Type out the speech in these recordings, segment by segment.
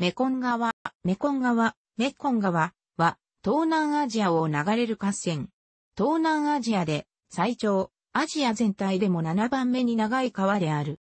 メコン川、メコン川、メコン川は、東南アジアを流れる河川。東南アジアで、最長、アジア全体でも7番目に長い川である。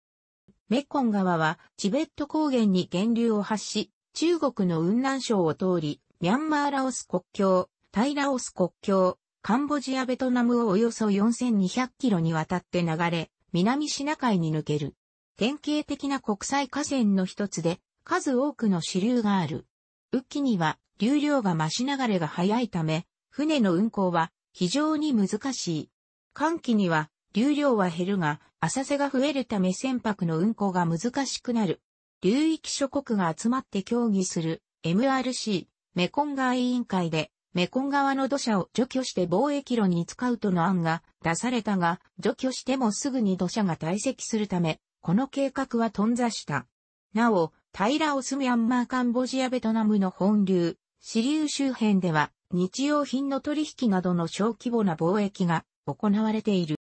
メコン川は、チベット高原に源流を発し、中国の雲南省を通り、ミャンマーラオス国境、タイラオス国境、カンボジアベトナムをおよそ4200キロにわたって流れ、南シナ海に抜ける。典型的な国際河川の一つで、数多くの支流がある。雨季には流量が増し流れが速いため、船の運航は非常に難しい。寒季には流量は減るが、浅瀬が増えるため船舶の運航が難しくなる。流域諸国が集まって協議する MRC、メコン川委員会で、メコン川の土砂を除去して貿易路に使うとの案が出されたが、除去してもすぐに土砂が堆積するため、この計画は頓挫した。なお、タイラオスミャンマーカンボジアベトナムの本流、支流周辺では日用品の取引などの小規模な貿易が行われている。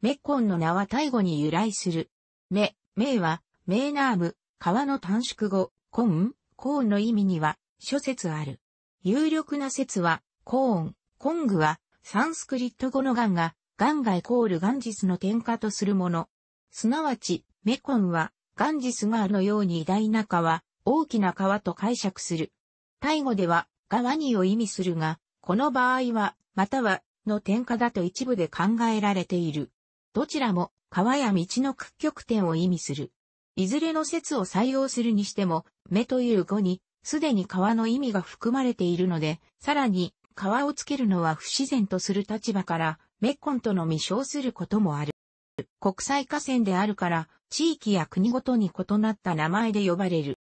メコンの名はタイ語に由来する。メ、メイは、メーナーム、川の短縮語、コン、コーンの意味には諸説ある。有力な説は、コーン、コングは、サンスクリット語のガンが、ガンガイコールガンジスの天下とするもの。すなわち、メコンは、ガンジス川のように偉大な川、大きな川と解釈する。タイ語では、ガワニを意味するが、この場合は、または、の点下だと一部で考えられている。どちらも、川や道の屈曲点を意味する。いずれの説を採用するにしても、目という語に、すでに川の意味が含まれているので、さらに、川をつけるのは不自然とする立場から、メッコンとのみ称することもある。国際河川であるから、地域や国ごとに異なった名前で呼ばれる。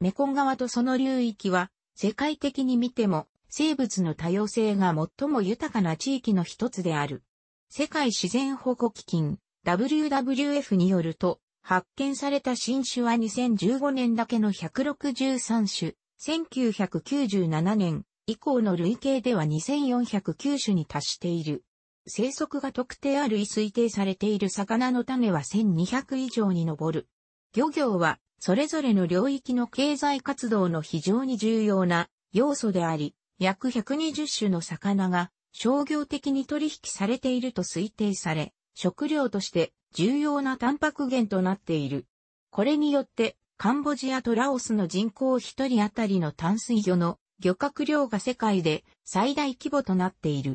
メコン川とその流域は、世界的に見ても、生物の多様性が最も豊かな地域の一つである。世界自然保護基金 WWF によると、発見された新種は2015年だけの163種、1997年以降の累計では2409種に達している。生息が特定あるい推定されている魚の種は1200以上に上る。漁業は、それぞれの領域の経済活動の非常に重要な要素であり、約120種の魚が商業的に取引されていると推定され、食料として重要なタンパク源となっている。これによって、カンボジアとラオスの人口1人あたりの淡水魚の漁獲量が世界で最大規模となっている。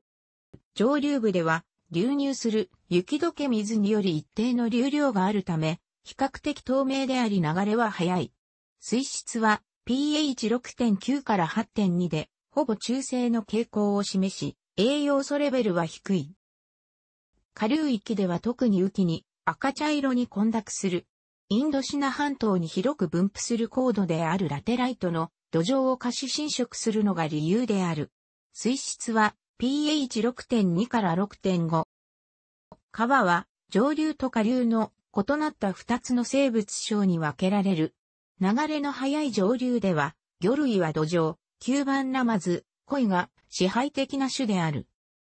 上流部では流入する雪解け水により一定の流量があるため、比較的透明であり流れは速い。水質は pH6.9 から8.2で、ほぼ中性の傾向を示し、栄養素レベルは低い。下流域では特に雨季に赤茶色に混濁する。インドシナ半島に広く分布する高度であるラテライトの土壌を可視侵食するのが理由である。水質は pH6.2 から6.5。川は上流と下流の異なった2つの生物章に分けられる。流れの速い上流では、魚類は土壌、吸盤ナマズ、鯉が支配的な種である。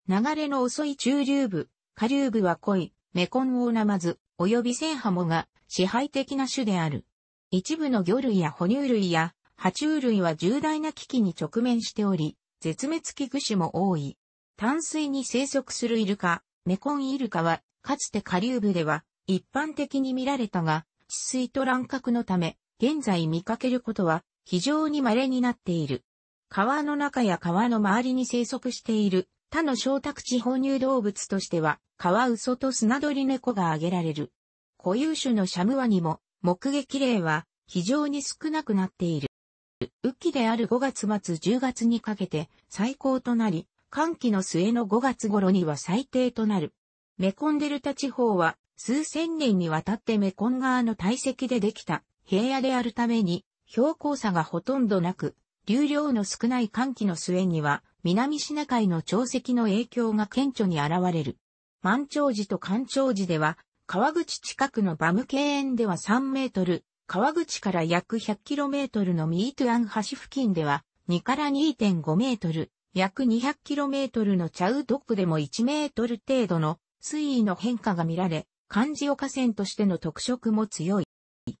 流れの遅い中流部、下流部は鯉、メコンオオナマズ、及び千ンハモが支配的な種である。一部の魚類や哺乳類や爬虫類は重大な危機に直面しており、絶滅危惧種も多い。淡水に生息するイルカ、メコンイルカは、かつて下流部では一般的に見られたが、治水と乱獲のため、現在見かけることは非常に稀になっている。川の中や川の周りに生息している他の小宅地哺乳動物としては、カワウソとスナドリネコが挙げられる。固有種のシャムワニも目撃例は非常に少なくなっている。雨季である5月末10月にかけて最高となり、寒気の末の5月頃には最低となる。メコンデルタ地方は数千年にわたってメコン川の堆積でできた平野であるために標高差がほとんどなく、流量の少ない寒気の末には南シナ海の潮石の影響が顕著に現れる。満潮時と干潮時では川口近くのバムケ園では3メートル、川口から約1 0 0トルのミートゥアン橋付近では2から2.5メートル、約 200km のチャウドックでも 1m 程度の水位の変化が見られ、漢字を河川としての特色も強い。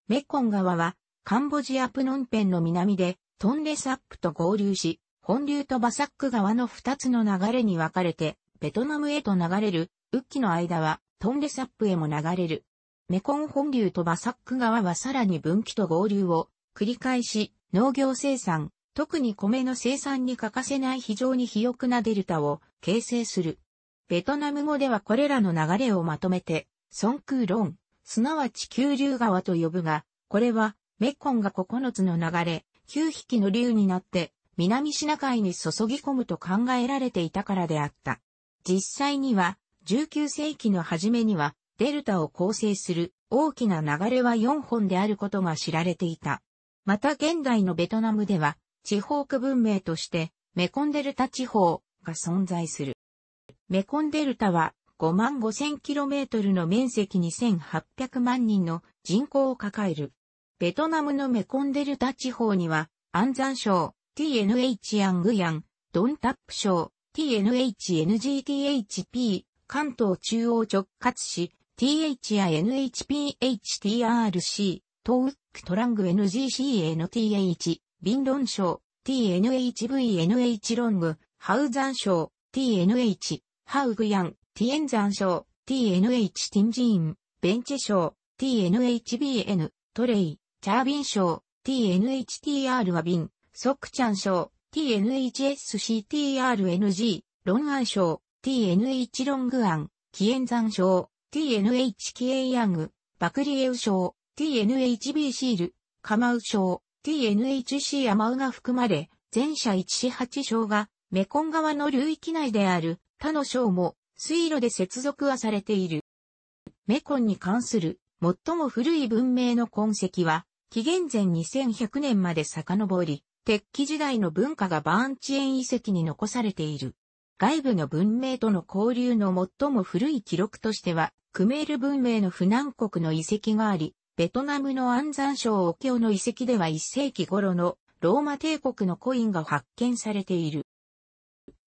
メコン川は、カンボジアプノンペンの南で、トンレサップと合流し、本流とバサック川の2つの流れに分かれて、ベトナムへと流れる、ウッキの間は、トンレサップへも流れる。メコン本流とバサック川はさらに分岐と合流を繰り返し、農業生産、特に米の生産に欠かせない非常に肥沃なデルタを形成する。ベトナム語ではこれらの流れをまとめて、ソンクーロン、すなわち急流川と呼ぶが、これは、メコンが9つの流れ、9匹の竜になって、南シナ海に注ぎ込むと考えられていたからであった。実際には、19世紀の初めには、デルタを構成する大きな流れは4本であることが知られていた。また現代のベトナムでは、地方区文明として、メコンデルタ地方が存在する。メコンデルタは5 5 0 0 0トルの面積に1800万人の人口を抱える。ベトナムのメコンデルタ地方には、アンザン省、TNH アングヤン、ドンタップ省、TNHNGTHP、関東中央直轄市、t h や n h p h t r c 東ウックトラング NGCNTH、ビロ論賞、TNHVNH ロング、ハウザン賞、TNH、ハウグヤン、ティエンザン賞、TNH ティンジーン、ベンチェ賞、TNHBN、トレイ、チャービン賞、TNHTR はビン、ソックチャン賞、TNHSCTRNG、ロンアン賞、TNH ロングアン、キエンザン賞、TNH キエイヤング、バクリエウ賞、TNHB シール、カマウ賞、TNHC アマウが含まれ、全社一市八省が、メコン川の流域内である他の省も水路で接続はされている。メコンに関する最も古い文明の痕跡は、紀元前2100年まで遡り、鉄器時代の文化がバーンチエン遺跡に残されている。外部の文明との交流の最も古い記録としては、クメール文明の不南国の遺跡があり、ベトナムの安山省オケオの遺跡では1世紀頃のローマ帝国のコインが発見されている。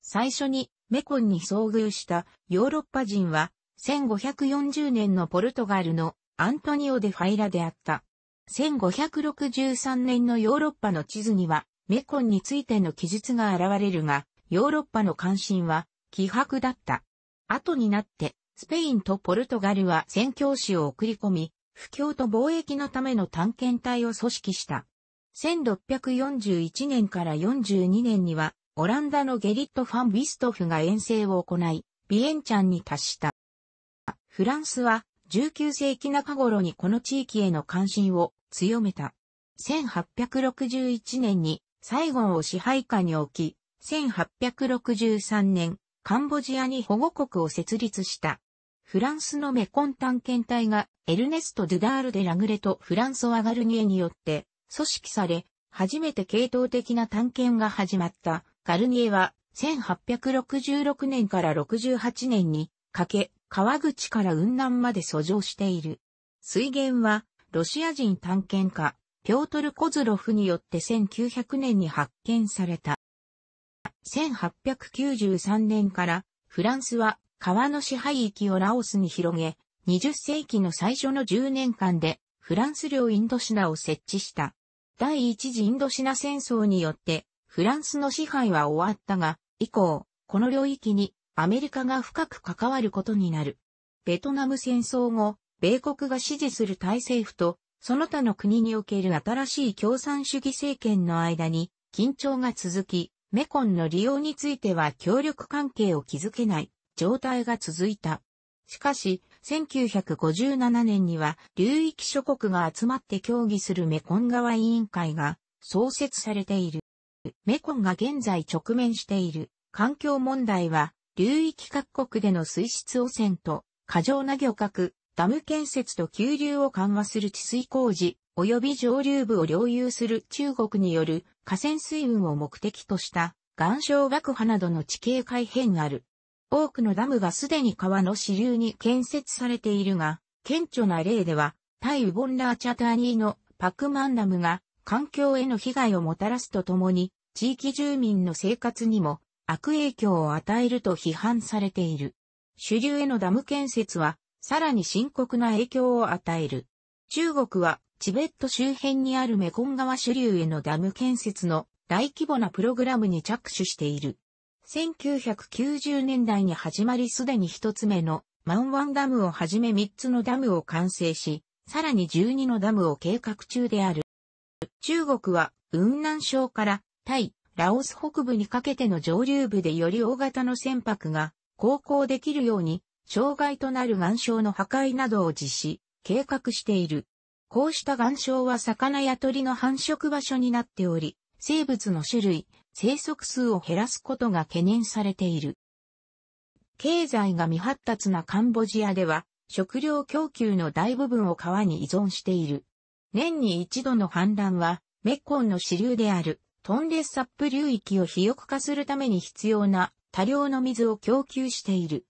最初にメコンに遭遇したヨーロッパ人は1540年のポルトガルのアントニオ・デ・ファイラであった。1563年のヨーロッパの地図にはメコンについての記述が現れるが、ヨーロッパの関心は希薄だった。後になってスペインとポルトガルは宣教師を送り込み、不況と貿易のための探検隊を組織した。1641年から42年には、オランダのゲリット・ファン・ビストフが遠征を行い、ビエンチャンに達した。フランスは、19世紀中頃にこの地域への関心を強めた。1861年にサイゴンを支配下に置き、1863年、カンボジアに保護国を設立した。フランスのメコン探検隊がエルネスト・ドゥダール・デ・ラグレとフランソワ・ガルニエによって組織され、初めて系統的な探検が始まった。ガルニエは1866年から68年にかけ、川口から雲南まで遡上している。水源はロシア人探検家、ピョートル・コズロフによって1900年に発見された。1893年からフランスは川の支配域をラオスに広げ、20世紀の最初の10年間でフランス領インドシナを設置した。第一次インドシナ戦争によってフランスの支配は終わったが、以降、この領域にアメリカが深く関わることになる。ベトナム戦争後、米国が支持する大政府と、その他の国における新しい共産主義政権の間に緊張が続き、メコンの利用については協力関係を築けない状態が続いた。しかし、1957年には、流域諸国が集まって協議するメコン川委員会が創設されている。メコンが現在直面している環境問題は、流域各国での水質汚染と、過剰な漁獲、ダム建設と急流を緩和する治水工事、及び上流部を領有する中国による河川水運を目的とした岩礁爆破などの地形改変ある。多くのダムがすでに川の支流に建設されているが、顕著な例では、タイ・ウボンラーチャターニーのパクマンダムが環境への被害をもたらすとともに、地域住民の生活にも悪影響を与えると批判されている。主流へのダム建設は、さらに深刻な影響を与える。中国は、チベット周辺にあるメコン川主流へのダム建設の大規模なプログラムに着手している。1990年代に始まりすでに一つ目のマンワンダムをはじめ三つのダムを完成し、さらに12のダムを計画中である。中国は雲南省からタイ、ラオス北部にかけての上流部でより大型の船舶が航行できるように、障害となる岩礁の破壊などを実施、計画している。こうした岩礁は魚や鳥の繁殖場所になっており、生物の種類、生息数を減らすことが懸念されている。経済が未発達なカンボジアでは、食料供給の大部分を川に依存している。年に一度の氾濫は、メコンの支流であるトンレッサップ流域を肥沃化するために必要な多量の水を供給している。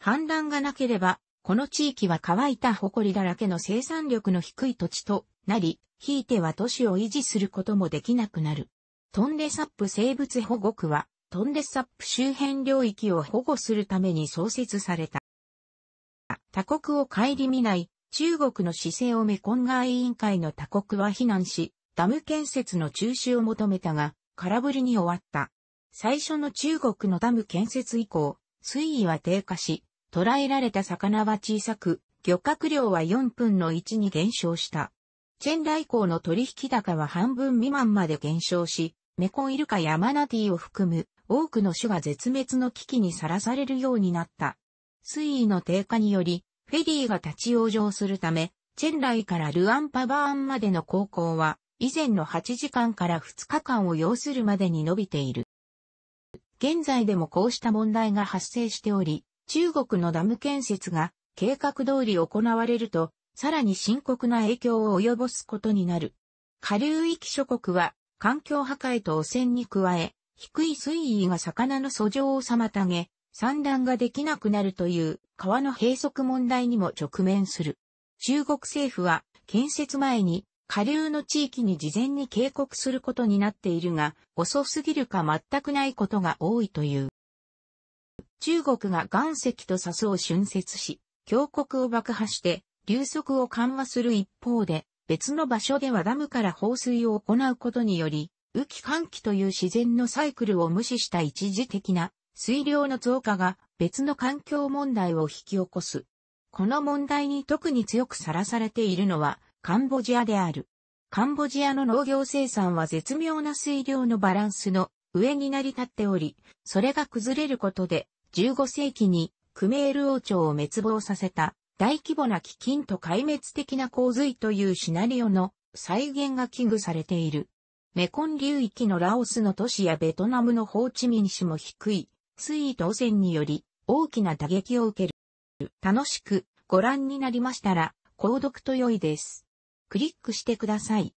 氾濫がなければ、この地域は乾いた埃だらけの生産力の低い土地となり、ひいては都市を維持することもできなくなる。トンレサップ生物保護区は、トンレサップ周辺領域を保護するために創設された。他国を顧みない中国の姿勢をメコンがい。委員会の他国は非難し、ダム建設の中止を求めたが、空振りに終わった。最初の中国のダム建設以降、水位は低下し、捕らえられた魚は小さく、漁獲量は4分の1に減少した。チェンライ港の取引高は半分未満まで減少し、メコンイルカやマナティを含む多くの種が絶滅の危機にさらされるようになった。水位の低下により、フェリーが立ち往生するため、チェンライからルアンパバーンまでの航行は、以前の8時間から2日間を要するまでに伸びている。現在でもこうした問題が発生しており、中国のダム建設が計画通り行われると、さらに深刻な影響を及ぼすことになる。下流域諸国は環境破壊と汚染に加え、低い水位が魚の遡上を妨げ、産卵ができなくなるという川の閉塞問題にも直面する。中国政府は建設前に下流の地域に事前に警告することになっているが、遅すぎるか全くないことが多いという。中国が岩石と砂を浚渫し、峡谷を爆破して流速を緩和する一方で、別の場所ではダムから放水を行うことにより、雨季寒季という自然のサイクルを無視した一時的な水量の増加が別の環境問題を引き起こす。この問題に特に強くさらされているのはカンボジアである。カンボジアの農業生産は絶妙な水量のバランスの上に成り立っており、それが崩れることで15世紀にクメール王朝を滅亡させた大規模な飢饉と壊滅的な洪水というシナリオの再現が危惧されている。メコン流域のラオスの都市やベトナムのホーチミン市も低い水位と汚染により大きな打撃を受ける。楽しくご覧になりましたら、購読と良いです。クリックしてください。